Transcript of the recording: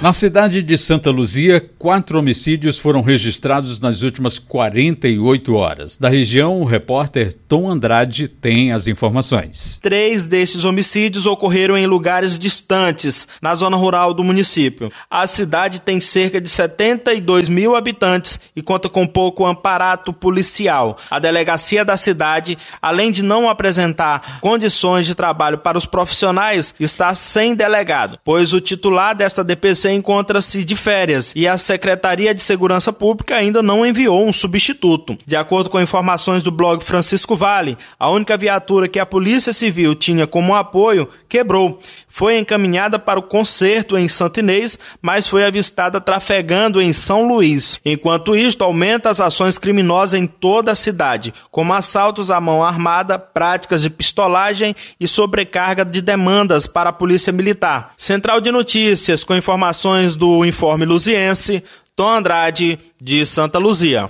Na cidade de Santa Luzia, quatro homicídios foram registrados nas últimas 48 horas. Da região, o repórter Tom Andrade tem as informações. Três desses homicídios ocorreram em lugares distantes, na zona rural do município. A cidade tem cerca de 72 mil habitantes e conta com pouco amparato policial. A delegacia da cidade, além de não apresentar condições de trabalho para os profissionais, está sem delegado, pois o titular desta DPC encontra-se de férias e a Secretaria de Segurança Pública ainda não enviou um substituto. De acordo com informações do blog Francisco Vale, a única viatura que a Polícia Civil tinha como apoio quebrou. Foi encaminhada para o conserto em Santinês, mas foi avistada trafegando em São Luís. Enquanto isto, aumenta as ações criminosas em toda a cidade, como assaltos à mão armada, práticas de pistolagem e sobrecarga de demandas para a Polícia Militar. Central de Notícias, com informações do Informe Luziense, Tom Andrade, de Santa Luzia.